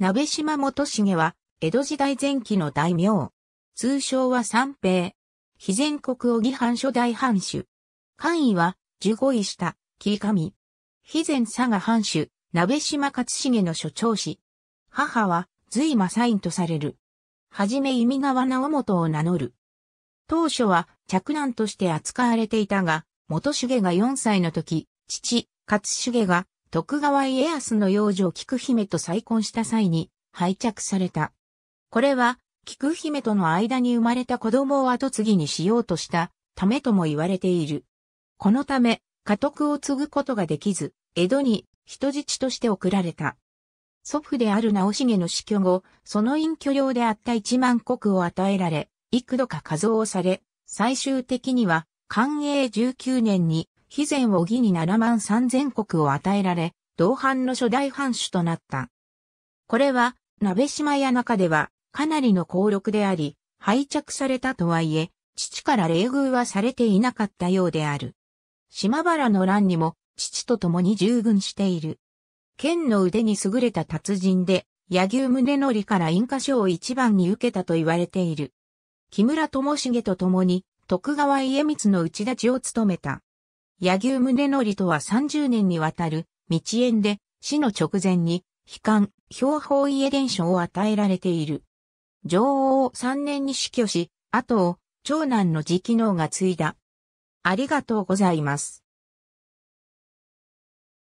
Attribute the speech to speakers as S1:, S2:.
S1: 鍋島元重は、江戸時
S2: 代前期の大名。通称は三平。非全国小木藩初代藩主。官位は、十五位下、紀上。非前佐賀藩主、鍋島勝重の所長氏。母は、随正サインとされる。はじめ意味川直元を名乗る。当初は、嫡男として扱われていたが、元重が4歳の時、父、勝重が徳川家康の養女菊姫と再婚した際に拝着された。これは、菊姫との間に生まれた子供を後継ぎにしようとしたためとも言われている。このため、家督を継ぐことができず、江戸に人質として送られた。祖父である直重の死去後、その隠居料であった一万石を与えられ、幾度か数をされ、最終的には、寛永19年に肥前を義に7万三千国を与えられ、同藩の初代藩主となった。これは、鍋島や中では、かなりの功録であり、拝着されたとはいえ、父から礼遇はされていなかったようである。島原の乱にも、父と共に従軍している。剣の腕に優れた達人で、柳生宗則から印鑑賞を一番に受けたと言われている。木村智重と共に、徳川家光の内立ちを務めた。柳生宗則とは30年にわたる、道縁で、死の直前に、悲観、標法家伝書を与えられている。女王を3年に死去し、後を、長男の直能が継いだ。
S1: ありがとうございます。